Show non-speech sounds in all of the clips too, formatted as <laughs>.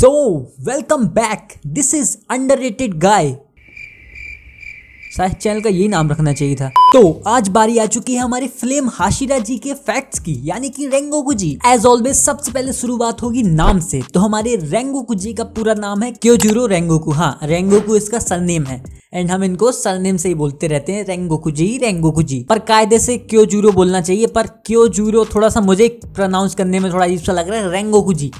so welcome back this is underrated guy शायद channel का यही नाम रखना चाहिए था तो आज बारी आ चुकी है हमारे फ्लेम हाशिरा जी के फैक्ट्स की यानी कि रेंगोकू जी एज ऑलवेज सबसे पहले शुरुआत होगी नाम से तो हमारे रेंगोकू जी का पूरा नाम है क्योजूरो रेंगोकू हाँ रेंगोकू इसका सरनेम है एंड हम इनको सरनेम से ही बोलते रहते हैं रेंगोकू जी रेंगोकू जी पर कायदे से क्योजूरो बोलना चाहिए पर क्योजूरो थोड़ा सा मुझे प्रोनाउंस करने में थोड़ा अजीब सा लग रहा है रेंगोकू जी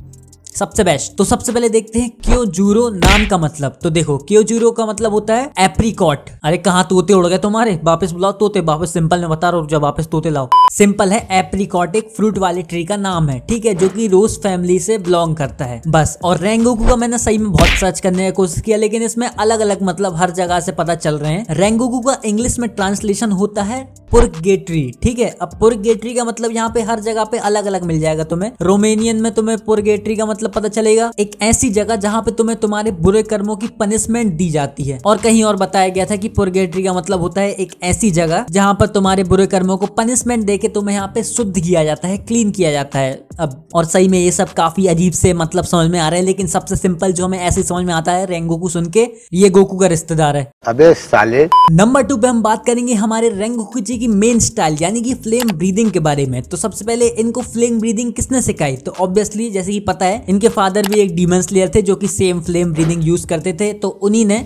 सबसे बेस्ट तो सबसे पहले देखते हैं क्यों जूरो नाम का मतलब तो देखो क्यों जूरो का मतलब होता है एप्रीकॉट अरे कहा तोते उड़ गए तुम्हारे वापस बुलाओ तोते वापस सिंपल में बता रहा हूँ जब वापस तोते लाओ सिंपल है एप्रीकॉट एक फ्रूट वाले ट्री का नाम है ठीक है जो की रोज फैमिली से बिलोंग करता है बस और रेंगोकू का मैंने सही में बहुत सर्च करने की कोशिश किया लेकिन इसमें अलग अलग मतलब हर जगह से पता चल रहे हैं रेंगोकू का इंग्लिश में ट्रांसलेशन होता है पुरगेट्री ठीक है अब पुरगेट्री का मतलब यहाँ पे हर जगह पे अलग अलग मिल जाएगा तुम्हें रोमेनियन में तुम्हें पुरगेट्री का मतलब तो पता चलेगा एक ऐसी जगह जहाँ पे तुम्हें तुम्हारे बुरे कर्मों की पनिशमेंट दी जाती है और कहीं और बताया गया था कि पुरगेटरी का मतलब होता है एक ऐसी जगह जहाँ पर तुम्हारे बुरे कर्मों को पनिशमेंट दे के तुम्हें यहाँ पे शुद्ध किया जाता है क्लीन किया जाता है अब और सही में ये सब काफी अजीब से मतलब समझ में आ रहे हैं लेकिन सबसे सिंपल जो हमें ऐसे समझ में आता है रेंगोकू सुन के ये गोकू का रिश्तेदार है अबे साले नंबर टू पे हम बात करेंगे हमारे रेंगोकू जी की मेन स्टाइल यानी कि फ्लेम ब्रीदिंग के बारे में तो सबसे पहले इनको फ्लेम ब्रीदिंग किसने सिखाई तो ऑब्वियसली जैसे कि पता है इनके फादर भी एक डीमन स्लेयर थे जो कि सेम फ्लेम ब्रीदिंग यूज करते थे तो उन्हीं ने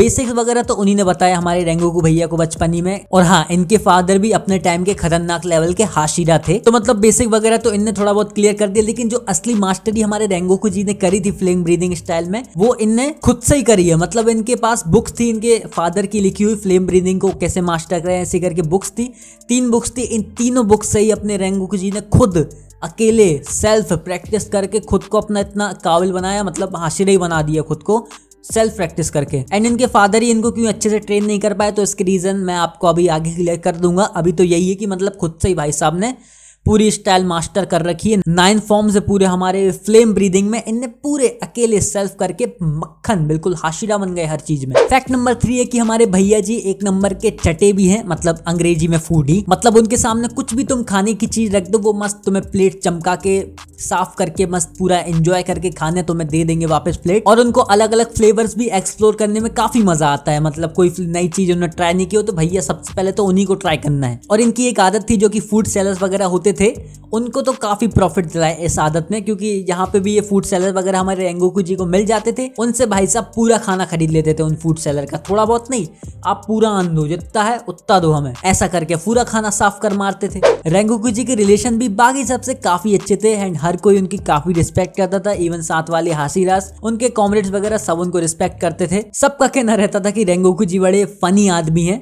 बेसिक्स वगैरह तो उन्हीं ने बताया हमारे रेंगोकू भैया को बचपन ही में और हाँ इनके फादर भी अपने टाइम के खतरनाक लेवल के हाशिरा थे तो मतलब बेसिक वगैरह तो इनने थोड़ा बहुत क्लियर कर दिया लेकिन जो असली मास्टरी हमारे रेंगोकू जी ने करी थी फ्लेम ब्रीदिंग स्टाइल में वो इनने खुद से ही करी है मतलब इनके पास बुक्स थी इनके फादर की लिखी हुई फ्लेम ब्रीदिंग को कैसे मास्टर करें ऐसी करके बुक्स थी तीन बुक्स थी इन तीनों बुक्स से ही अपने रेंगोकू जी ने खुद अकेले सेल्फ प्रैक्टिस करके खुद को अपना इतना काबिल बनाया मतलब हाशिर ही बना दिया खुद को सेल्फ प्रैक्टिस करके एंड इनके फादर ही इनको क्यों अच्छे से ट्रेन नहीं कर पाए तो इसके रीज़न मैं आपको अभी आगे क्लियर कर दूंगा अभी तो यही है कि मतलब खुद से ही भाई साहब ने पूरी स्टाइल मास्टर कर रखी है नाइन फॉर्म्स है पूरे हमारे फ्लेम ब्रीदिंग में इनने पूरे अकेले सेल्फ करके मक्खन बिल्कुल हाशिरा बन गए हर चीज में फैक्ट नंबर थ्री है कि हमारे भैया जी एक नंबर के चटे भी हैं मतलब अंग्रेजी में फूडी मतलब उनके सामने कुछ भी तुम खाने की चीज रख दो वो मस्त तुम्हें प्लेट चमका के साफ करके मस्त पूरा एंजॉय करके खाने तुम्हें दे देंगे वापस प्लेट और उनको अलग अलग फ्लेवर्स भी एक्सप्लोर करने में काफी मजा आता है मतलब कोई नई चीज उन्होंने ट्राई नहीं की हो तो भैया सबसे पहले तो उन्हीं को ट्राई करना है और इनकी एक आदत थी जो कि फूड सेलर्स वगैरह होते थे उनको तो काफ़ी प्रॉफिट दिलाए इस आदत में क्योंकि यहाँ पे भी ये फूड सेलर वगैरह हमारे रेंगोकू जी को मिल जाते थे उनसे भाई साहब पूरा खाना खरीद लेते थे उन फूड सेलर का थोड़ा बहुत नहीं आप पूरा अन्न दो जितना है उतना दो हमें ऐसा करके पूरा खाना साफ कर मारते थे रेंगोकू जी के रिलेशन भी बाकी सबसे काफ़ी अच्छे थे एंड हर कोई उनकी काफ़ी रिस्पेक्ट करता था इवन साथ वाले हासीरास उनके कॉमरेड्स वगैरह सब उनको रिस्पेक्ट करते थे सबका कहना रहता था कि रेंगोकू जी बड़े फनी आदमी है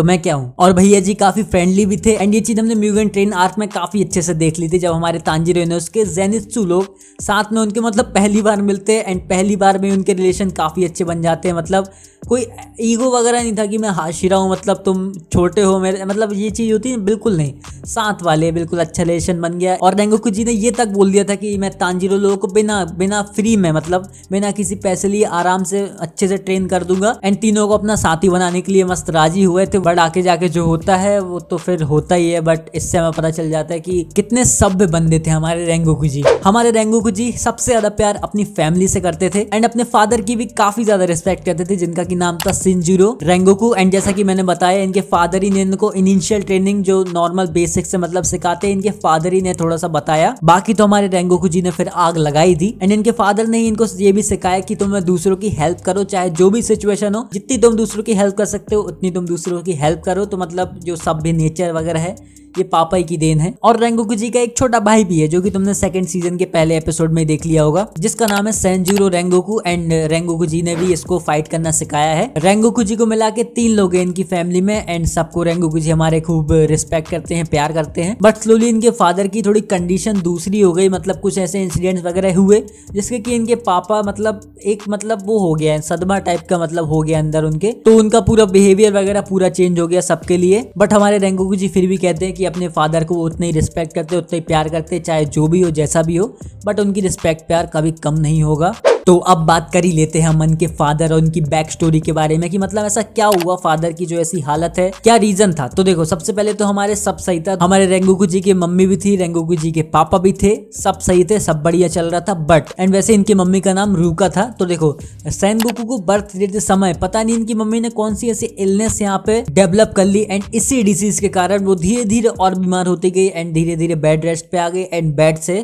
तो मैं क्या हूँ और भैया जी काफी फ्रेंडली भी थे एंड ये चीज हमने म्यूगन ट्रेन आर्क में काफी अच्छे से देख ली थी जब हमारे तांजिर उसके जेनित्सु लोग साथ में उनके मतलब पहली बार मिलते हैं एंड पहली बार में उनके रिलेशन काफी अच्छे बन जाते हैं मतलब कोई ईगो वगैरह नहीं था कि मैं हाशिरा हूँ मतलब तुम छोटे हो मेरे मतलब ये चीज़ होती है बिल्कुल नहीं साथ वाले बिल्कुल अच्छा रिलेशन बन गया और डेंगोकू जी ने ये तक बोल दिया था कि मैं तांजीरो लोगों को बिना बिना फ्री में मतलब बिना किसी पैसे लिए आराम से अच्छे से ट्रेन कर दूंगा एंड तीनों को अपना साथी बनाने के लिए मस्त राजी हुए थे बट आके जाके जो होता है वो तो फिर होता ही है बट इससे हमें पता चल जाता है कि कितने सभ्य बंदे थे हमारे रेंगोकू जी हमारे रेंगोकू जी सबसे ज्यादा प्यार अपनी फैमिली से करते थे एंड अपने फादर की भी काफी ज्यादा रिस्पेक्ट करते थे जिनका की नाम था सिंजूरो रेंगोकू एंड जैसा की मैंने बताया इनके फादर ही ने इनको इनिशियल ट्रेनिंग जो नॉर्मल बेसिक से मतलब सिखाते हैं इनके फादर ही ने थोड़ा सा बताया बाकी तो हमारे रेंगोकू जी ने फिर आग लगाई थी एंड इनके फादर ने इनको ये भी सिखाया कि तुम्हें दूसरों की हेल्प करो चाहे जो भी सिचुएशन हो जितनी तुम दूसरों की हेल्प कर सकते हो उतनी तुम दूसरों की हेल्प करो तो मतलब जो सब भी नेचर वगैरह है ये पापा ही की देन है और रेंगोकू जी का एक छोटा भाई भी है जो कि तुमने सेकंड सीजन के पहले एपिसोड में देख लिया होगा जिसका नाम है Senjuro Rengoku and Rengoku ji ने भी इसको फाइट करना सिखाया है रेंगोकू जी को मिला के तीन लोग हैं इनकी फैमिली में एंड सबको रेंगोकू जी हमारे खूब रिस्पेक्ट करते हैं प्यार करते हैं बट स्लोली इनके फादर की थोड़ी कंडीशन दूसरी हो गई मतलब कुछ ऐसे इंसिडेंट्स वगैरह हुए जिसके कि इनके पापा मतलब एक मतलब वो हो गया है सदमा टाइप का मतलब हो गया अंदर उनके तो उनका पूरा बिहेवियर वगैरह पूरा चेंज हो गया सबके लिए बट हमारे रेंगोकू जी फिर भी कहते हैं कि अपने फादर को उतने ही रिस्पेक्ट करते उतने ही प्यार करते चाहे जो भी हो जैसा भी हो बट उनकी रिस्पेक्ट प्यार कभी कम नहीं होगा तो अब बात कर ही लेते हैं अमन के फादर और उनकी बैक स्टोरी के बारे में कि मतलब ऐसा क्या हुआ फादर की जो ऐसी हालत है क्या रीजन था तो देखो सबसे पहले तो हमारे सब सही था हमारे रेंगुकू जी की मम्मी भी थी रेंगुकू जी के पापा भी थे सब सही थे सब बढ़िया चल रहा था बट एंड वैसे इनकी मम्मी का नाम रूका था तो देखो सैनगुकू को बर्थ देते समय पता नहीं इनकी मम्मी ने कौन सी ऐसी इलनेस यहाँ पे डेवलप कर ली एंड इसी डिसीज के कारण वो धीरे धीरे और बीमार होती गई एंड धीरे धीरे बेड रेस्ट पे आ गई एंड बेड से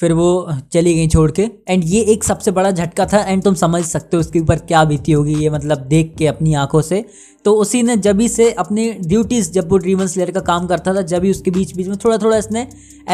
फिर वो चली गई छोड़ के एंड ये एक सबसे बड़ा झटका था एंड तुम समझ सकते हो उसके ऊपर क्या बीती होगी ये मतलब देख के अपनी आंखों से तो उसी ने जब ही से अपनी ड्यूटीज़ जब वो ड्रीमन स्लेयर का काम करता था जब भी उसके बीच बीच में थोड़ा थोड़ा इसने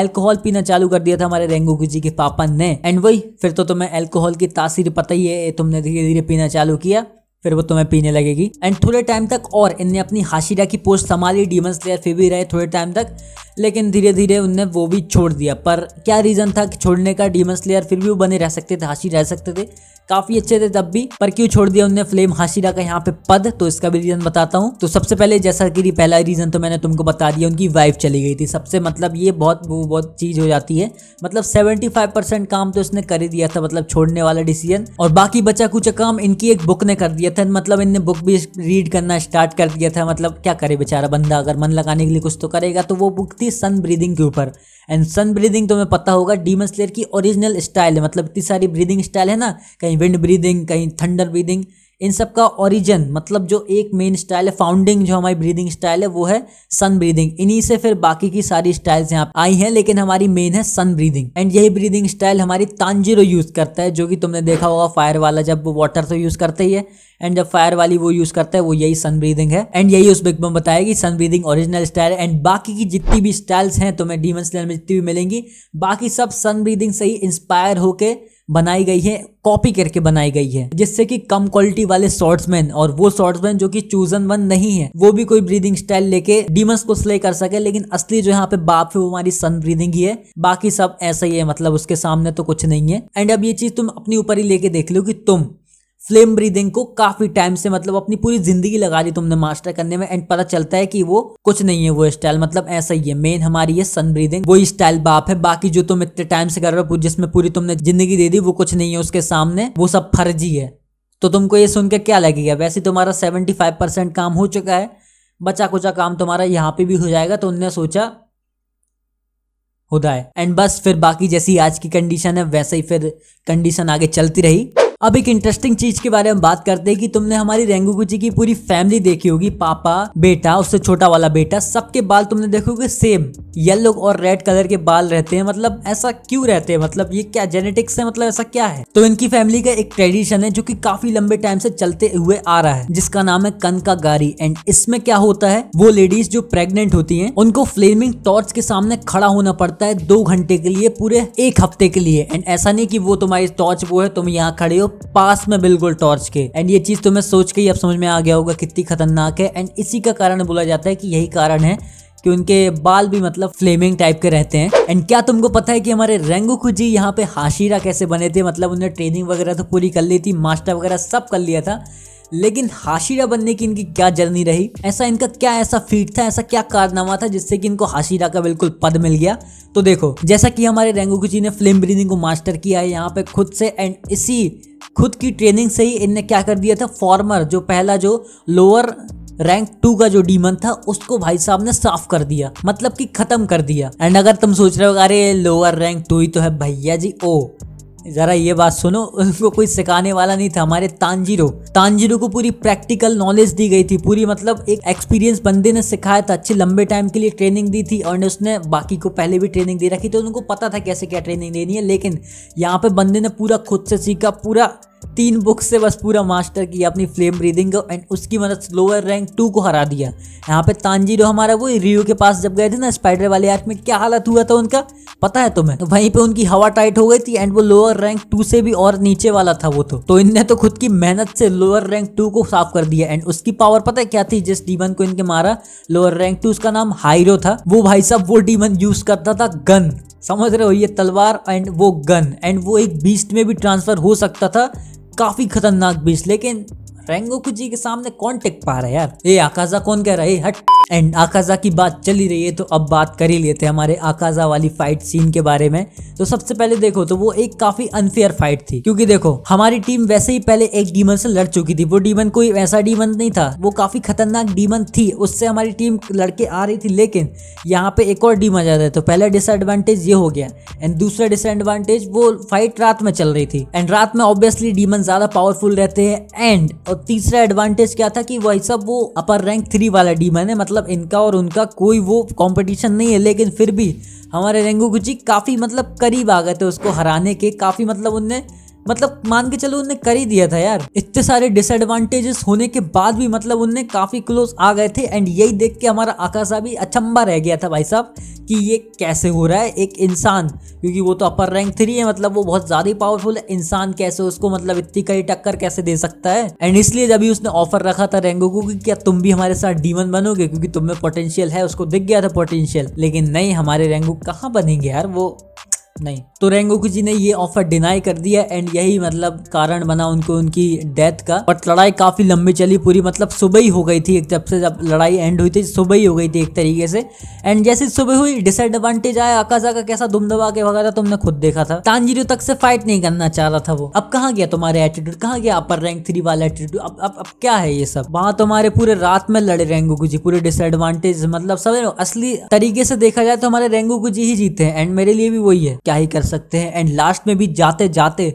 अल्कोहल पीना चालू कर दिया था हमारे रेंगोकू जी के पापा ने एंड वही फिर तो तुम्हें अल्कोहल की तासीर पता ही है तुमने धीरे धीरे पीना चालू किया फिर वो तुम्हें पीने लगेगी एंड थोड़े टाइम तक और इनने अपनी हाशिरा की पोस्ट संभाली डीमन स्लेयर फिर भी रहे थोड़े टाइम तक लेकिन धीरे धीरे उनने वो भी छोड़ दिया पर क्या रीज़न था कि छोड़ने का डीमन स्लेयर फिर भी वो बने रह सकते थे हाशी रह सकते थे काफ़ी अच्छे थे तब भी पर क्यों छोड़ दिया उनने फ्लेम हाशिरा का यहाँ पे पद तो इसका भी रीज़न बताता हूँ तो सबसे पहले जैसा कि पहला रीज़न तो मैंने तुमको बता दिया उनकी वाइफ चली गई थी सबसे मतलब ये बहुत वो बहुत चीज़ हो जाती है मतलब सेवेंटी परसेंट काम तो इसने कर ही दिया था मतलब छोड़ने वाला डिसीजन और बाकी बचा कुचा काम इनकी एक बुक ने कर दिया दिया था मतलब इनने बुक भी रीड करना स्टार्ट कर दिया था मतलब क्या करे बेचारा बंदा अगर मन लगाने के लिए कुछ तो करेगा तो वो बुक थी सन ब्रीदिंग के ऊपर एंड सन ब्रीदिंग तुम्हें पता होगा डीमन स्लेयर की ओरिजिनल स्टाइल है मतलब इतनी सारी ब्रीदिंग स्टाइल है ना कहीं विंड ब्रीदिंग कहीं थंडर ब्रीदिंग इन सब का ओरिजिन मतलब जो एक मेन स्टाइल है फाउंडिंग जो हमारी ब्रीदिंग स्टाइल है वो है सन ब्रीदिंग इन्हीं से फिर बाकी की सारी स्टाइल्स यहाँ आई हैं लेकिन हमारी मेन है सन ब्रीदिंग एंड यही ब्रीदिंग स्टाइल हमारी तांजिरो यूज करता है जो कि तुमने देखा होगा फायर वाला जब वो वाटर तो यूज करते ही है एंड जब फायर वाली वो यूज करता है वो यही सन ब्रीदिंग है एंड यही उस बुक में बताया कि sun breathing original style and बाकी की जितनी भी स्टाइल्स हैं तुम्हें डीमन स्टाइल में जितनी भी मिलेंगी बाकी सब सन ब्रीदिंग से ही इंस्पायर होकर बनाई गई है कॉपी करके बनाई गई है जिससे कि कम क्वालिटी वाले शॉर्ट्समैन और वो शॉर्ट्समैन जो कि चूजन वन नहीं है वो भी कोई ब्रीदिंग स्टाइल लेके डीमस को स्ले कर सके लेकिन असली जो यहाँ पे बाप है वो हमारी सन ब्रीदिंग ही है बाकी सब ऐसा ही है मतलब उसके सामने तो कुछ नहीं है एंड अब ये चीज तुम अपने ऊपर ही लेके देख लो कि तुम फ्लेम ब्रीदिंग को काफी टाइम से मतलब अपनी पूरी जिंदगी लगा दी तुमने मास्टर करने में एंड पता चलता है कि वो कुछ नहीं है वो स्टाइल मतलब ऐसा ही है मेन हमारी है सन ब्रीदिंग वो स्टाइल बाप है बाकी जो तुम इतने टाइम से कर रहे हो जिसमें पूरी तुमने जिंदगी दे दी वो कुछ नहीं है उसके सामने वो सब फर्जी है तो तुमको ये सुनकर क्या लगेगा वैसे तुम्हारा सेवेंटी फाइव परसेंट काम हो चुका है बचा कुचा काम तुम्हारा यहाँ पे भी हो जाएगा तो उनने सोचा होता है एंड बस फिर बाकी जैसी आज की कंडीशन है वैसे ही फिर कंडीशन आगे चलती रही अब एक इंटरेस्टिंग चीज के बारे में बात करते हैं कि तुमने हमारी रेंगुकुची की पूरी फैमिली देखी होगी पापा बेटा उससे छोटा वाला बेटा सबके बाल तुमने देखोगे सेम येलो और रेड कलर के बाल रहते हैं मतलब ऐसा क्यों रहते हैं मतलब ये क्या जेनेटिक्स है मतलब ऐसा क्या है तो इनकी फैमिली का एक ट्रेडिशन है जो की काफी लंबे टाइम से चलते हुए आ रहा है जिसका नाम है कन का गारी एंड इसमें क्या होता है वो लेडीज जो प्रेग्नेंट होती है उनको फ्लेमिंग टॉर्च के सामने खड़ा होना पड़ता है दो घंटे के लिए पूरे एक हफ्ते के लिए एंड ऐसा नहीं की वो तुम्हारी टॉर्च वो है तुम यहाँ खड़े हो पास में बिल्कुल टॉर्च के एंड ये चीज तुम्हें तो सोच के ही अब समझ में आ गया होगा कितनी खतरनाक है एंड इसी का कारण बोला जाता है कि यही कारण है कि उनके बाल भी मतलब फ्लेमिंग टाइप के रहते हैं एंड क्या तुमको पता है कि हमारे रेंगोकू जी यहाँ पे हाशिरा कैसे बने थे मतलब उन्हें ट्रेनिंग वगैरह तो पूरी कर ली थी मास्टर वगैरह सब कर लिया था लेकिन हाशिरा बनने की इनकी क्या जर्नी रही ऐसा इनका क्या ऐसा फीट था ऐसा क्या कारनामा था जिससे कि इनको हाशिरा का बिल्कुल पद मिल गया तो देखो जैसा कि हमारे रेंगोकुची ने फिल्म ब्रीदिंग को मास्टर किया है यहाँ पे खुद से एंड इसी खुद की ट्रेनिंग से ही इनने क्या कर दिया था फॉर्मर जो पहला जो लोअर रैंक टू का जो डीमन था उसको भाई साहब ने साफ कर दिया मतलब कि खत्म कर दिया एंड अगर तुम सोच रहे हो अरे लोअर रैंक टू ही तो है भैया जी ओ ज़रा ये बात सुनो उनको कोई सिखाने वाला नहीं था हमारे तांजिरो तांजिरो को पूरी प्रैक्टिकल नॉलेज दी गई थी पूरी मतलब एक एक्सपीरियंस बंदे ने सिखाया था अच्छे लंबे टाइम के लिए ट्रेनिंग दी थी और उसने बाकी को पहले भी ट्रेनिंग दे रखी तो उनको पता था कैसे क्या ट्रेनिंग देनी है लेकिन यहाँ पे बंदे ने पूरा खुद से सीखा पूरा तीन बुक्स से बस पूरा मास्टर किया अपनी फ्लेम ब्रीदिंग को एंड उसकी मदद लोअर रैंक टू को हरा दिया यहाँ पे तानजीरो हमारा वो रियो के पास जब गए थे ना स्पाइडर वाले आर्ट में क्या हालत हुआ था उनका पता है तुम्हें तो वहीं पे उनकी हवा टाइट हो गई थी एंड वो लोअर रैंक टू से भी और नीचे वाला था वो तो तो इनने तो खुद की मेहनत से लोअर रैंक टू को साफ कर दिया एंड उसकी पावर पता है क्या थी जिस डीमन को इनके मारा लोअर रैंक टू उसका नाम हाइरो था वो भाई साहब वो डीमन यूज करता था गन समझ रहे हो ये तलवार एंड वो गन एंड वो एक बीस्ट में भी ट्रांसफर हो सकता था काफ़ी खतरनाक बीच लेकिन रेंगोकू जी के सामने कौन टिक पा रहा है यार ये आकाजा कौन कह रहा है हट एंड आकाजा की बात चली रही है तो अब बात कर ही लेते हैं हमारे आकाजा वाली फाइट सीन के बारे में तो सबसे पहले देखो तो वो एक काफी अनफेयर फाइट थी क्योंकि देखो हमारी टीम वैसे ही पहले एक डीमन से लड़ चुकी थी वो डीमन कोई ऐसा डीमन नहीं था वो काफी खतरनाक डीमन थी उससे हमारी टीम लड़के आ रही थी लेकिन यहाँ पे एक और डीम आ जाता है तो पहला डिसएडवांटेज ये हो गया एंड दूसरा डिसएडवांटेज वो फाइट रात में चल रही थी एंड रात में ऑब्वियसली डीमन ज्यादा पावरफुल रहते हैं एंड और तीसरा एडवांटेज क्या था कि वही सब वो अपर रैंक थ्री वाला डीमन है मतलब इनका और उनका कोई वो कॉम्पिटिशन नहीं है लेकिन फिर भी हमारे रेंगू गुची काफ़ी मतलब करीब आ गए थे उसको हराने के काफ़ी मतलब उनने मतलब मान के चलो उनने कर ही दिया था यार इतने सारे डिसएडवांटेजेस होने के बाद भी मतलब उनने काफी क्लोज आ गए थे एंड यही देख के हमारा आकाशा भी अचंबा रह गया था भाई साहब कि ये कैसे हो रहा है एक इंसान क्योंकि वो तो अपर रैंक थ्री है मतलब वो बहुत ज़्यादा ही पावरफुल है इंसान कैसे उसको मतलब इतनी कड़ी टक्कर कैसे दे सकता है एंड इसलिए जब उसने ऑफर रखा था रेंगो को कि क्या तुम भी हमारे साथ डीमन बनोगे क्योंकि तुम में पोटेंशियल है उसको दिख गया था पोटेंशियल लेकिन नहीं हमारे रेंगो कहाँ बनेंगे यार वो नहीं तो रेंगोकू जी ने ये ऑफर डिनाई कर दिया एंड यही मतलब कारण बना उनको उनकी डेथ का बट लड़ाई काफी लंबी चली पूरी मतलब सुबह ही हो गई थी एक जब से जब लड़ाई एंड हुई थी सुबह ही हो गई थी एक तरीके से एंड जैसे सुबह हुई डिसएडवांटेज आया आकाशा का कैसा दुम दबा के वगैरह तुमने खुद देखा था तानजीरो तक से फाइट नहीं करना चाह रहा था वो अब कहाँ गया तुम्हारे एटीट्यूड कहाँ गया अपर रैंक थ्री वाला एटीट्यूड अब अब अब क्या है ये सब वहाँ तुम्हारे पूरे रात में लड़े रेंगोकू जी पूरे डिसएडवांटेज मतलब सब असली तरीके से देखा जाए तो हमारे रेंगोकू जी ही जीते हैं एंड मेरे लिए भी वही है क्या ही कर सकते हैं एंड लास्ट में भी जाते जाते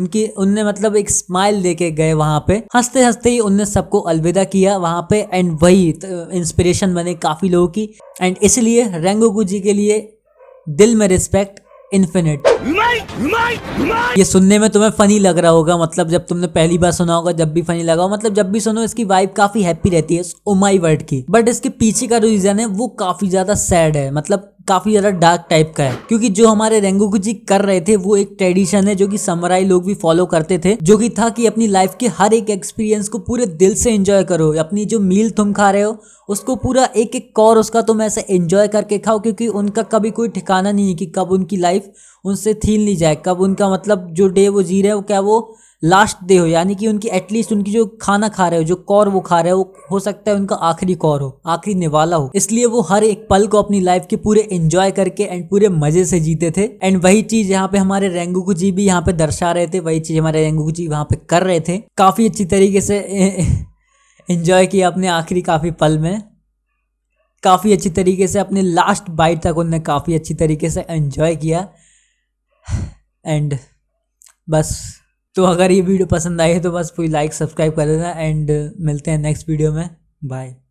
उनकी उनने मतलब एक स्माइल लेके गए वहाँ पे हंसते हंसते ही उनने सबको अलविदा किया वहाँ पे एंड वही तो इंस्पिरेशन बने काफ़ी लोगों की एंड इसलिए रेंगोगू जी के लिए दिल में रिस्पेक्ट इन्फिनिट ये सुनने में तुम्हें फनी लग रहा होगा मतलब जब तुमने पहली बार सुना होगा जब भी फनी लगा हो मतलब जब भी सुनो इसकी वाइब काफी हैप्पी रहती है उमाई वर्ड oh की बट इसके पीछे का रीजन है वो काफी ज्यादा सैड है मतलब काफ़ी ज़्यादा डार्क टाइप का है क्योंकि जो हमारे रेंगोकू जी कर रहे थे वो एक ट्रेडिशन है जो कि समराई लोग भी फॉलो करते थे जो कि था कि अपनी लाइफ के हर एक एक्सपीरियंस को पूरे दिल से एंजॉय करो अपनी जो मील तुम खा रहे हो उसको पूरा एक एक कौर उसका तुम ऐसे एंजॉय करके खाओ क्योंकि उनका कभी कोई ठिकाना नहीं है कि कब उनकी लाइफ उनसे थीन ली जाए कब उनका मतलब जो डे वो जी रहे हो क्या वो लास्ट डे हो यानी कि उनकी एटलीस्ट उनकी जो खाना खा रहे हो जो कौर वो खा रहे हो हो सकता है उनका आखिरी कौर हो आखिरी निवाला हो इसलिए वो हर एक पल को अपनी लाइफ के पूरे एंजॉय करके एंड पूरे मजे से जीते थे एंड वही चीज यहाँ पे हमारे रेंगू जी भी यहाँ पे दर्शा रहे थे वही चीज हमारे रेंगू जी वहाँ पे कर रहे थे काफी अच्छी तरीके से इंजॉय <laughs> किया अपने आखिरी काफी पल में काफ़ी अच्छी तरीके से अपने लास्ट बाइट तक उनने काफ़ी अच्छी तरीके से एंजॉय किया एंड बस तो अगर ये वीडियो पसंद आई है तो बस पूरी लाइक सब्सक्राइब कर देना एंड मिलते हैं नेक्स्ट वीडियो में बाय